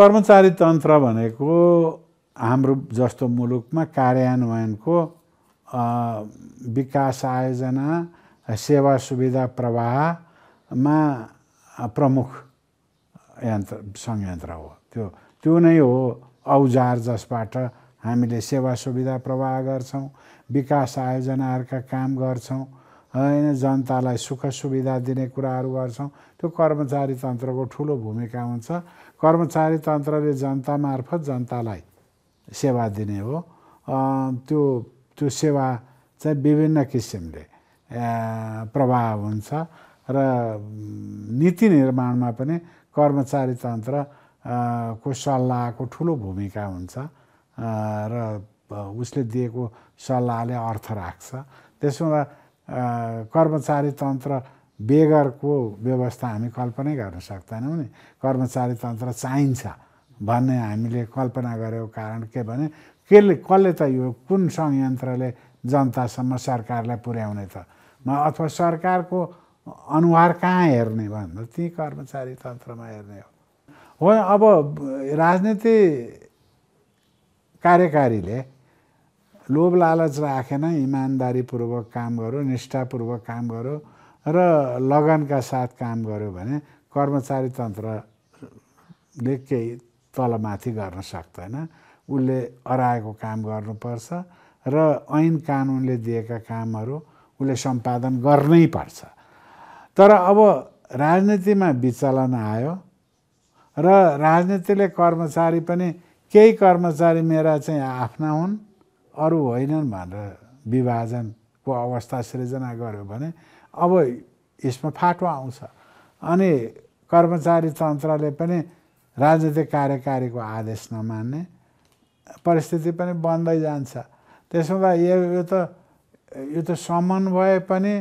कर्मचारी तन्त्र भनेको हाम्रो जस्तो मुलुकमा कार्यान्वयनको विकास आयोजना सेवा सुविधा प्रवाहमा प्रमुख यन्त्र संयन्त्र हो त्यो त्यो नै हो औजार जसबाट हामीले सेवा सुविधा प्रवाह गर्छौँ विकास आयोजनाहरूका काम गर्छौँ होइन जनतालाई सुख सुविधा दिने कुराहरू गर्छौँ त्यो कर्मचारी तन्त्रको ठुलो भूमिका हुन्छ कर्मचारी तन्त्रले जनता मार्फत जनतालाई सेवा दिने हो त्यो त्यो सेवा चाहिँ विभिन्न किसिमले प्रभाव हुन्छ र नीति निर्माणमा पनि कर्मचारी तन्त्र को सल्लाहको ठुलो भूमिका हुन्छ र उसले दिएको सल्लाहले अर्थ राख्छ त्यसमा कर्मचारी तन्त्र बेगरको व्यवस्था हामी कल्पनै गर्न सक्दैनौँ नि कर्मचारी तन्त्र चाहिन्छ भन्ने हामीले कल्पना गरेको कारण के भने केले कसले त यो कुन संयन्त्रले जनतासम्म सरकारलाई पुर्याउने त अथवा सरकारको अनुहार कहाँ हेर्ने भन्दा ती कर्मचारी तन्त्रमा हेर्ने हो हो अब राजनीति कार्यकारीले लोभ लालच राखेन इमान्दारीपूर्वक काम गरौँ निष्ठापूर्वक काम गरौँ र लगनका साथ काम गर्यो भने कर्मचारी तन्त्रले केही तलमाथि गर्न सक्दैन उसले अराएको काम गर्नुपर्छ र ऐन कानुनले दिएका कामहरू उसले सम्पादन गर्नै पर्छ तर अब राजनीतिमा विचलन आयो र राजनीतिले कर्मचारी पनि केही कर्मचारी मेरा चाहिँ आफ्ना हुन् अरू होइनन् भनेर विभाजनको अवस्था सृजना गर्यो भने अब यसमा फाटो आउँछ अनि कर्मचारी तन्त्रले पनि राजनीतिक कार्यकारीको आदेश नमान्ने परिस्थिति पनि बन्दै जान्छ त्यसो भए यो त यो त समन्वय पनि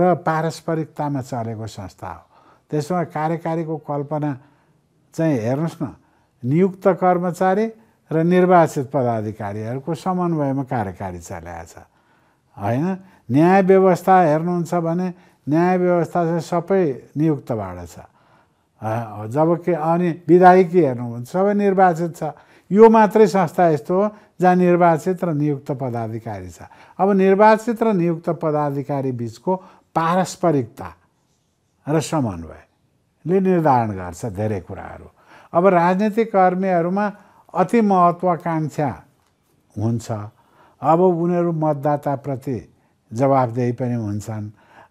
र पारस्परिकतामा चलेको संस्था हो त्यसमा कार्यकारीको कल्पना चाहिँ हेर्नुहोस् न नियुक्त कर्मचारी र निर्वाचित पदाधिकारीहरूको समन्वयमा कार्यकारी चलेको छ होइन न्याय व्यवस्था हेर्नुहुन्छ भने न्याय व्यवस्था चाहिँ सबै नियुक्तबाट छ जब कि अनि विधायकी हेर्नुहुन्छ सबै निर्वाचित छ यो मात्रै संस्था यस्तो हो जहाँ निर्वाचित र नियुक्त पदाधिकारी छ अब निर्वाचित र नियुक्त पदाधिकारी बिचको पारस्परिकता र समन्वयले निर्धारण गर्छ धेरै कुराहरू अब राजनीतिक कर्मीहरूमा अति महत्त्वाकाङ्क्षा हुन्छ अब उनीहरू मतदाताप्रति जवाबदेही पनि हुन्छन्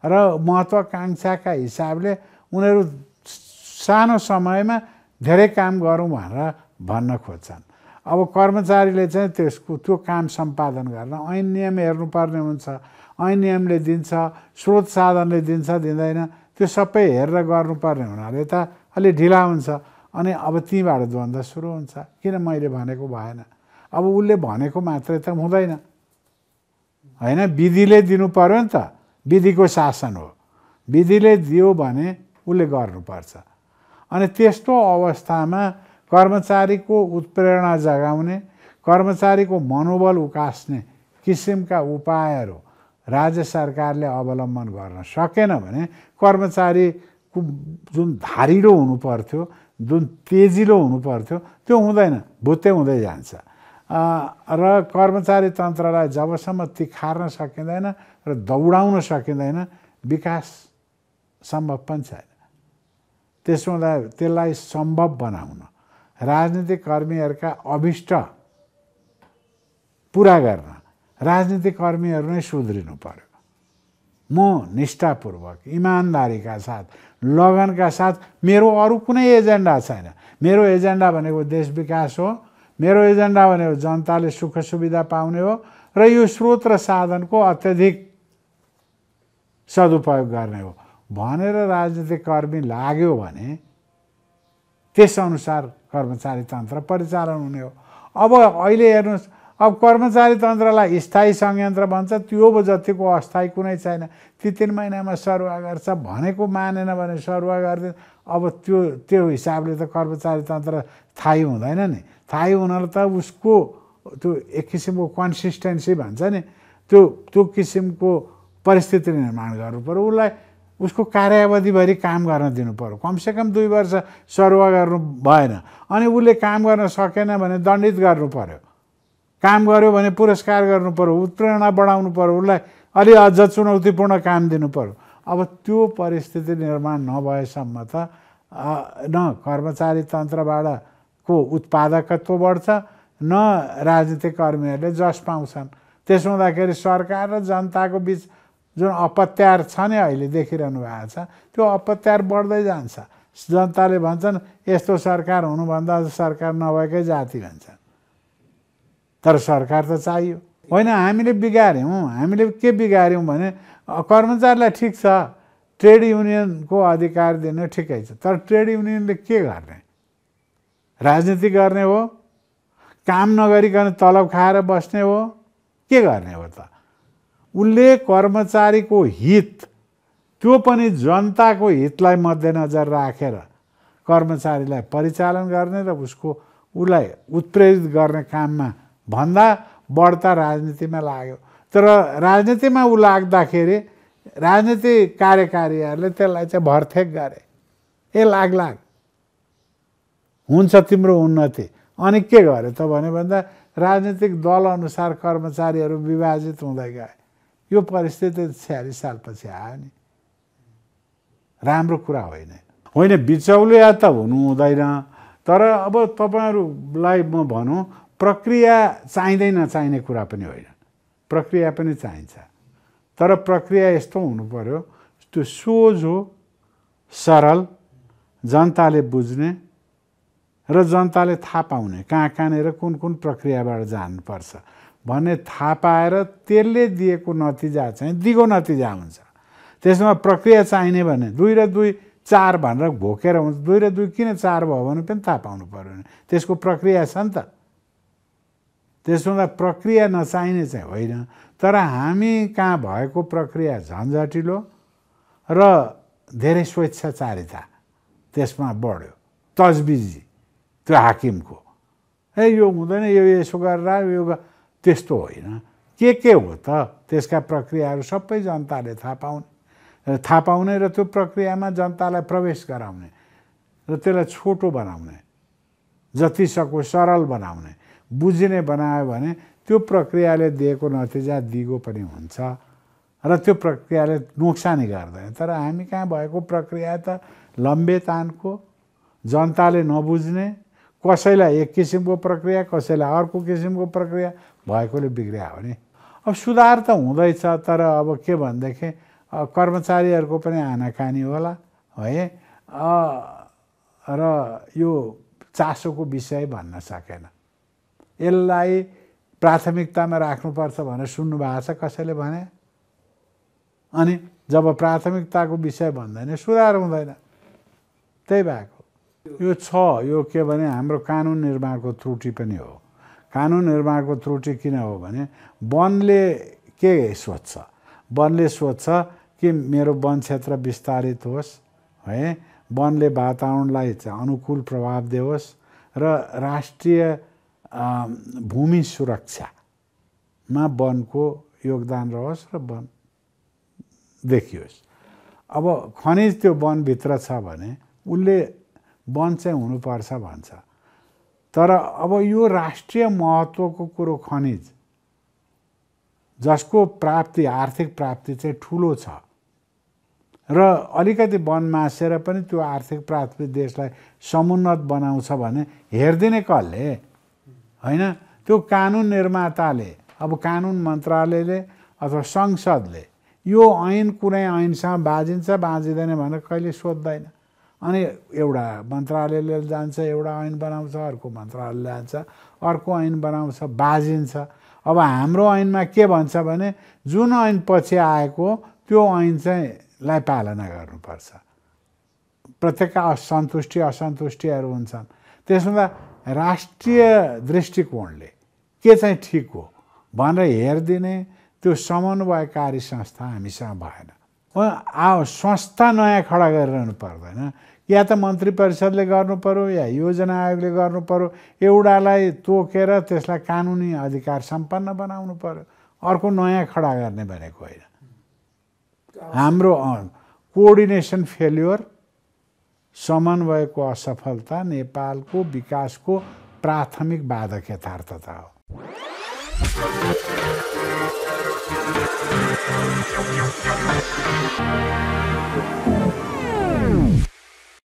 र महत्त्वाकाङ्क्षाका हिसाबले उनीहरू सानो समयमा धेरै काम गरौँ भनेर भन्न खोज्छन् अब कर्मचारीले चाहिँ त्यसको त्यो काम सम्पादन गर्न ऐन नियम हेर्नुपर्ने हुन्छ ऐन नियमले दिन्छ स्रोत साधनले दिन्छ दिँदैन त्यो सबै हेरेर गर्नुपर्ने हुनाले त अलि ढिला हुन्छ अनि अब त्यहीँबाट द्वन्द्व सुरु हुन्छ किन मैले भनेको भएन अब उसले भनेको मात्रै त हुँदैन होइन विधिले दिनु पऱ्यो नि त विधिको शासन हो विधिले दियो भने उसले गर्नुपर्छ अनि त्यस्तो अवस्थामा कर्मचारीको उत्प्रेरणा जगाउने कर्मचारीको मनोबल उकास्ने किसिमका उपायहरू राज्य सरकारले अवलम्बन गर्न सकेन भने कर्मचारीको जुन धारिलो हुनुपर्थ्यो जुन तेजिलो हुनुपर्थ्यो त्यो हुँदैन भुत्तै हुँदै जान्छ र कर्मचारी तन्त्रलाई जबसम्म तिखार्न सकिँदैन र दौडाउन सकिँदैन विकास सम्भव पनि छैन त्यसो हुँदा त्यसलाई सम्भव बनाउन राजनीतिक कर्मीहरूका अभिष्ट पुरा गर्न राजनीतिक कर्मीहरू नै सुध्रिनु पर्यो म निष्ठापूर्वक इमान्दारीका साथ लगनका साथ मेरो अरू कुनै एजेन्डा छैन मेरो एजेन्डा भनेको देश विकास हो मेरो एजेन्डा भनेको जनताले सुख सुविधा पाउने हो र यो स्रोत र साधनको अत्यधिक सदुपयोग गर्ने हो भनेर राजनीतिक कर्मी लाग्यो भने त्यसअनुसार कर्मचारी तन्त्र परिचालन हुने हो अब अहिले हेर्नुहोस् अब कर्मचारी तन्त्रलाई स्थायी संयन्त्र भन्छ त्यो पो जतिको अस्थायी कुनै छैन ती तिन महिनामा सरुवा गर्छ भनेको मानेन भने सरुवा गरिदिनु अब त्यो त्यो हिसाबले त कर्मचारी तन्त्र थाहै हुँदैन नि थाहै हुनाले त उसको त्यो एक किसिमको कन्सिस्टेन्सी भन्छ नि त्यो त्यो किसिमको परिस्थिति निर्माण गर्नु पऱ्यो उसलाई उसको कार्यावधिभरि काम गर्न दिनु दिनुपऱ्यो कमसेकम दुई वर्ष सरुवा गर्नु भएन अनि उसले काम गर्न सकेन भने दण्डित गर्नु पऱ्यो काम गर्यो भने पुरस्कार गर्नु पऱ्यो उत्प्रेरणा बढाउनु पऱ्यो उसलाई अलि अझ चुनौतीपूर्ण काम दिनु पऱ्यो अब त्यो परिस्थिति निर्माण नभएसम्म त न कर्मचारी तन्त्रबाट को उत्पादकत्व बढ्छ न राजनीतिक कर्मीहरूले जस पाउँछन् त्यसो हुँदाखेरि सरकार र जनताको बिच जुन अपत्यार छ नि अहिले देखिरहनु भएको छ त्यो अपत्यार बढ्दै जान्छ जनताले भन्छन् यस्तो सरकार हुनुभन्दा सरकार नभएकै जाति भन्छन् तर सरकार त चाहियो होइन हामीले बिगार्यौँ हामीले के बिगार्यौँ भने कर्मचारीलाई ठिक छ ट्रेड युनियनको अधिकार दिनु ठिकै छ तर ट्रेड युनियनले के गर्ने राजनीति गर्ने हो काम नगरिकन तलब खाएर बस्ने हो के गर्ने हो त उसले कर्मचारीको हित त्यो पनि जनताको हितलाई मध्यनजर राखेर रा। कर्मचारीलाई परिचालन गर्ने र उसको उसलाई उत्प्रेरित गर्ने काममा भन्दा बढ्ता राजनीतिमा लाग्यो तर राजनीतिमा ऊ लाग्दाखेरि राजनीति कार्यकारीहरूले त्यसलाई चाहिँ भर्थेक गरे ए लाग लाग हुन्छ तिम्रो उन्नति अनि के गर्यो त भन्यो भन्दा राजनीतिक दलअनुसार कर्मचारीहरू विभाजित हुँदै गए यो परिस्थिति छ्यालिस सालपछि आयो नि राम्रो कुरा होइन होइन बिचौलिया त हुनु हुँदैन तर अब तपाईँहरूलाई म भनौँ प्रक्रिया चाहिँदै चाहिने कुरा पनि होइन प्रक्रिया पनि चाहिन्छ तर प्रक्रिया यस्तो हुनु पऱ्यो त्यो सोझो सरल जनताले बुझ्ने र जनताले थाहा पाउने कहाँ कहाँनिर कुन कुन प्रक्रियाबाट जानुपर्छ भन्ने थाहा पाएर त्यसले दिएको नतिजा चाहिँ दिगो नतिजा हुन्छ त्यसमा प्रक्रिया चाहिने भने दुई र दुई चार भनेर भोकेर हुन्छ दुई र दुई किन चार भयो भने पनि थाहा पाउनु पऱ्यो भने त्यसको प्रक्रिया छ नि त त्यसो प्रक्रिया नचाहिने चाहिँ होइन तर हामी कहाँ भएको प्रक्रिया झन्झटिलो र धेरै स्वेच्छाचारिता त्यसमा बढ्यो तजबिजी त्यो हाकिमको ए यो हुँदैन यो यसो गरेर यो त्यस्तो होइन के के हो त त्यसका प्रक्रियाहरू सबै जनताले थाहा पाउने थाहा पाउने र त्यो प्रक्रियामा जनतालाई प्रवेश गराउने र त्यसलाई छोटो बनाउने जति सक्यो सरल बनाउने बुझिने बनायो भने त्यो प्रक्रियाले दिएको नतिजा दिगो पनि हुन्छ र त्यो प्रक्रियाले नोक्सानी गर्दैन तर हामी कहाँ भएको प्रक्रिया त लम्बे तानको जनताले नबुझ्ने कसैलाई एक किसिमको प्रक्रिया कसैलाई अर्को किसिमको प्रक्रिया भएकोले बिग्रिया हो नि अब सुधार त हुँदैछ तर अब के भनेदेखि कर्मचारीहरूको पनि आनाकानी होला है र यो चासोको विषय भन्न सकेन यसलाई प्राथमिकतामा राख्नुपर्छ भनेर सुन्नु भएको छ कसैले भने अनि जब प्राथमिकताको विषय भन्दैन सुधार हुँदैन त्यही भएको यो छ यो के भने हाम्रो कानुन निर्माणको त्रुटि पनि हो कानुन निर्माणको त्रुटि किन हो भने वनले के सोध्छ वनले सोध्छ कि मेरो वन क्षेत्र विस्तारित होस् है वनले वातावरणलाई अनुकूल प्रभाव देओस् र राष्ट्रिय भूमि सुरक्षामा वनको योगदान रहोस् र वन देखियोस् अब खनिज त्यो वनभित्र छ भने उसले वन चाहिँ हुनुपर्छ भन्छ तर अब यो राष्ट्रिय महत्त्वको कुरो खनिज जसको प्राप्ति आर्थिक प्राप्ति चाहिँ ठुलो छ र अलिकति वन मासेर पनि त्यो आर्थिक प्राप्ति देशलाई समुन्नत बनाउँछ भने हेरिदिने कसले होइन त्यो कानुन निर्माताले अब कानुन मन्त्रालयले अथवा संसदले यो ऐन कुनै ऐनसँग बाँझिन्छ बाँझिँदैन भनेर कहिले सोध्दैन अनि एउटा मन्त्रालयले जान्छ एउटा ऐन बनाउँछ अर्को मन्त्रालय जान्छ अर्को ऐन बनाउँछ बाजिन्छ अब हाम्रो ऐनमा के भन्छ भने जुन ऐन पछि आएको त्यो ऐन चाहिँ लाई पालना गर्नुपर्छ प्रत्येक असन्तुष्टि असन्तुष्टिहरू हुन्छन् त्यसमा राष्ट्रिय दृष्टिकोणले के चाहिँ ठिक हो भनेर हेरिदिने त्यो समन्वयकारी संस्था हामीसँग भएन आ संस्था नयाँ खडा गरिरहनु पर्दैन या त मन्त्री परिषदले गर्नुपऱ्यो या योजना आयोगले पऱ्यो एउटालाई तोकेर त्यसलाई कानुनी अधिकार सम्पन्न बनाउनु पऱ्यो अर्को नयाँ खडा गर्ने भनेको होइन हाम्रो कोर्डिनेसन फेल्योर समन्वयको असफलता नेपालको विकासको प्राथमिक बाधक यथार्थता हो